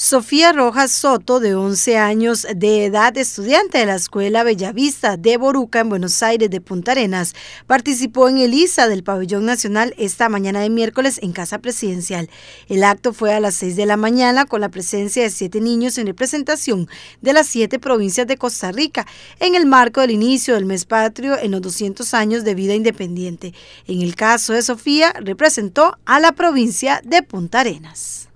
Sofía Rojas Soto, de 11 años de edad, estudiante de la Escuela Bellavista de Boruca en Buenos Aires de Punta Arenas, participó en el ISA del Pabellón Nacional esta mañana de miércoles en Casa Presidencial. El acto fue a las 6 de la mañana con la presencia de siete niños en representación de las siete provincias de Costa Rica en el marco del inicio del mes patrio en los 200 años de vida independiente. En el caso de Sofía, representó a la provincia de Punta Arenas.